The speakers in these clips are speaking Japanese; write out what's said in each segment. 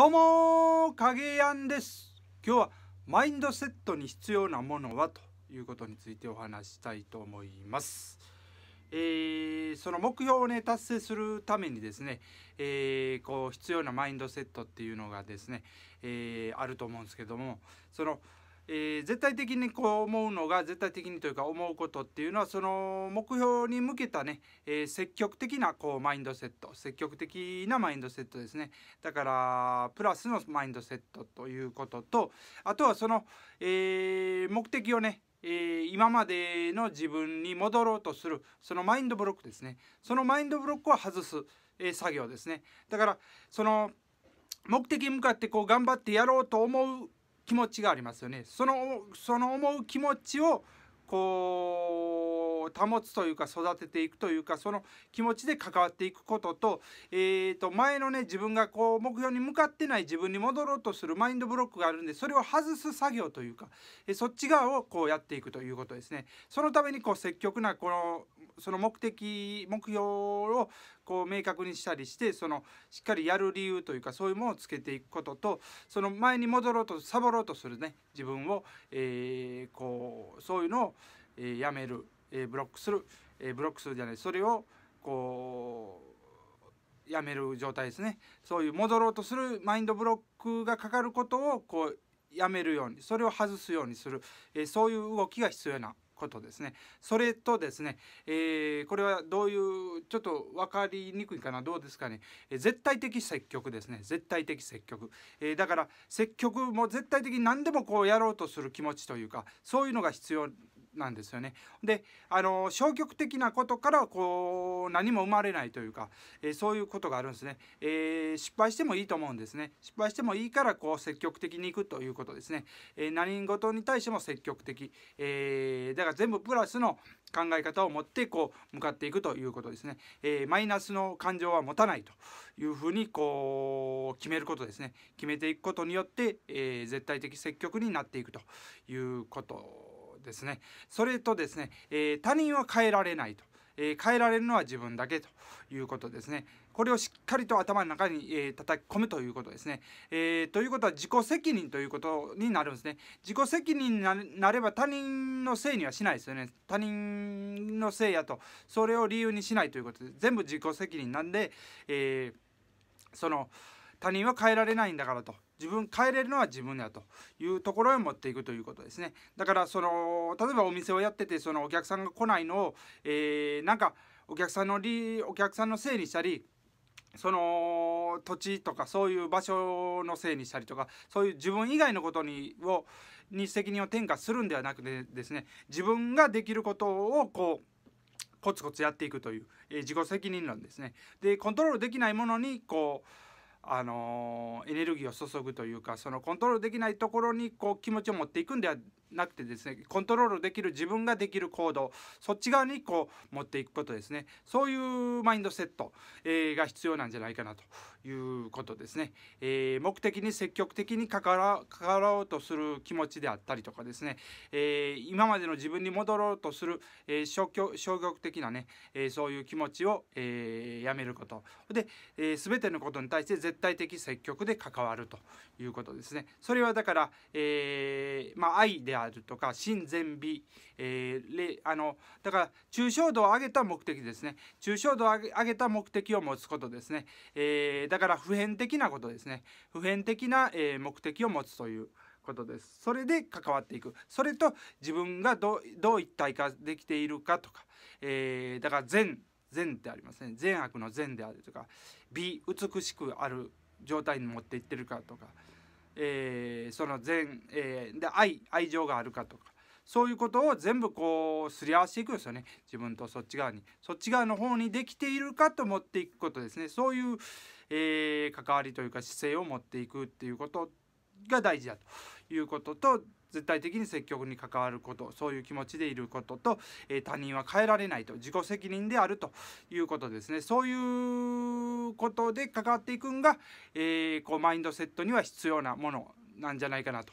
どうも影やんです今日はマインドセットに必要なものはということについてお話したいと思います。えー、その目標をね達成するためにですね、えー、こう必要なマインドセットっていうのがですね、えー、あると思うんですけどもそのえー、絶対的にこう思うのが絶対的にというか思うことっていうのはその目標に向けたね、えー、積極的なこうマインドセット積極的なマインドセットですねだからプラスのマインドセットということとあとはその、えー、目的をねえ今までの自分に戻ろうとするそのマインドブロックですねそのマインドブロックを外す、え作業ですねだからその目的に向かってこう頑張ってやろうと思う気持ちがありますよねそのその思う気持ちをこう保つというか育てていくというかその気持ちで関わっていくことと,、えー、と前のね自分がこう目標に向かってない自分に戻ろうとするマインドブロックがあるんでそれを外す作業というか、えそっち側をこうやっていくということですね。そのためにこう積極なこのその目的目標をこう明確にしたりしてそのしっかりやる理由というかそういうものをつけていくこととその前に戻ろうとサボろうとするね自分を、えー、こうそういうのを、えー、やめる、えー、ブロックする、えー、ブロックするじゃないそれをこうやめる状態ですねそういう戻ろうとするマインドブロックがかかることをこうやめるようにそれを外すようにする、えー、そういう動きが必要なことですね。それとですね、えー、これはどういう、ちょっと分かりにくいかな、どうですかね。えー、絶対的積極ですね。絶対的積極。えー、だから、積極も絶対的に何でもこうやろうとする気持ちというか、そういうのが必要なんですよね。であの消極的なことからこう何も生まれないというか、えー、そういうことがあるんですね、えー、失敗してもいいと思うんですね。失敗してもいいからこう積極的にいくということですね。えー、何事に対しても積極的、えだから全部プラスの考え方を持ってこう向かっていくということですね、えー、マイナスの感情は持たないというふうにこう決めることですね決めていくことによって、えー、絶対的積極になっていくということですねそれとですね、えー、他人は変えられないと、えー、変えられるのは自分だけということですねこれをしっかりと頭の中に、えー、叩き込むということですね、えー、ということは自己責任ということになるんですね自己責任になれば他人のせいにはしないですよね他人のせいやとそれを理由にしないということで全部自己責任なんで、えー、その他人は変えられないんだからと自分変えれるのは自分だというところへ持っていくということですねだからその例えばお店をやっててそのお客さんが来ないのを、えー、なんかお客さんのりお客さんのせいにしたりその土地とかそういう場所のせいにしたりとかそういう自分以外のことにをに責任を転嫁するんではなくてですね自分ができることをこうコツコツやっていくという、えー、自己責任論ですね。でコントロールできないものにこうあのエネルギーを注ぐというかそのコントロールできないところにこう気持ちを持っていくんではなくてですねコントロールできる自分ができる行動そっち側にこう持っていくことですねそういうマインドセット、えー、が必要なんじゃないかなということですね、えー、目的に積極的に関わろうとする気持ちであったりとかですね、えー、今までの自分に戻ろうとする、え消極的なね、えそういう気持ちを、えやめることで、えー、全てのことに対して絶対的積極で関わるということですね。それはだから、えーまあ、愛であるとか親善美、えー、あのだから抽象度を上げた目的ですね抽象度を上げた目的を持つことですね、えー、だから普遍的なことですね普遍的な、えー、目的を持つという。ことですそれで関わっていくそれと自分がどう一体化できているかとか、えー、だから善善ってありますね善悪の善であるとか美美しくある状態に持っていってるかとか、えー、その全、えー、で愛愛情があるかとかそういうことを全部こうすり合わせていくんですよね自分とそっち側にそっち側の方にできているかと思っていくことですねそういう、えー、関わりというか姿勢を持っていくっていうことが大事だということと絶対的に積極に関わることそういう気持ちでいることと、えー、他人は変えられないと自己責任であるということですねそういうことで関わっていくんが、えー、こうマインドセットには必要なものなんじゃないかなと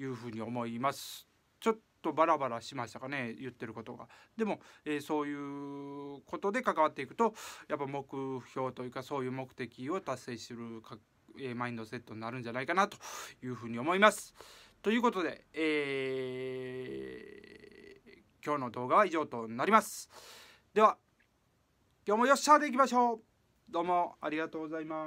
いうふうに思います。ちょっとバラバラしましたかね言ってることが。でも、えー、そういうことで関わっていくとやっぱ目標というかそういう目的を達成するか、えー、マインドセットになるんじゃないかなというふうに思います。ということで、えー、今日の動画は以上となります。では、今日もよっしゃーでいきましょう。どうもありがとうございます。